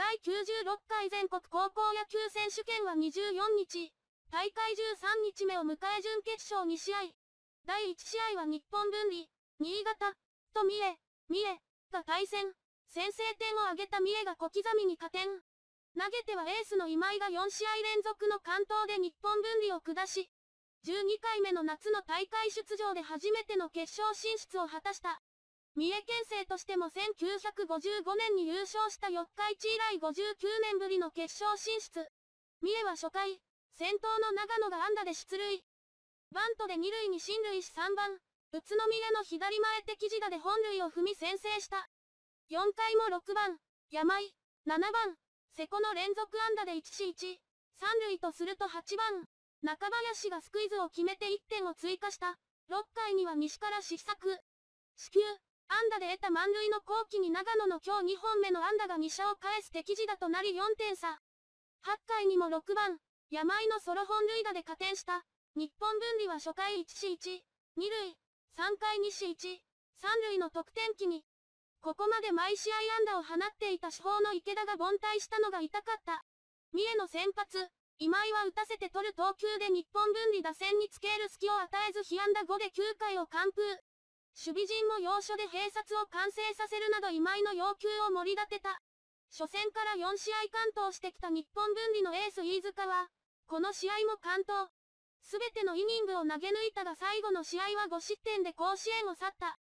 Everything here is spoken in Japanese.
第96回全国高校野球選手権は24日、大会13日目を迎え準決勝2試合。第1試合は日本分離、新潟、と三重、三重、が対戦。先制点を挙げた三重が小刻みに加点。投げてはエースの今井が4試合連続の関東で日本分離を下し、12回目の夏の大会出場で初めての決勝進出を果たした。三重県勢としても1955年に優勝した四日市以来59年ぶりの決勝進出。三重は初回、先頭の長野が安打で出塁。バントで二塁に進塁し3番、宇都宮の左前敵地打で本塁を踏み先制した。4回も6番、山井、7番、瀬古の連続安打で1死1、三塁とすると8番、中林がスクイズを決めて1点を追加した。6回には西から失策。死球。安打で得た満塁の後期に長野の今日2本目の安打が2射を返す敵地打となり4点差。8回にも6番、山井のソロ本塁打で加点した。日本分離は初回1死1、2塁、3回2死1、3塁の得点機に。ここまで毎試合安打を放っていた主砲の池田が凡退したのが痛かった。三重の先発、今井は打たせて取る投球で日本分離打線につける隙を与えず被安打5で9回を完封。守備陣も要所で併殺を完成させるなど今井の要求を盛り立てた。初戦から4試合完投してきた日本分離のエース飯塚は、この試合も完投。すべてのイニングを投げ抜いたが最後の試合は5失点で甲子園を去った。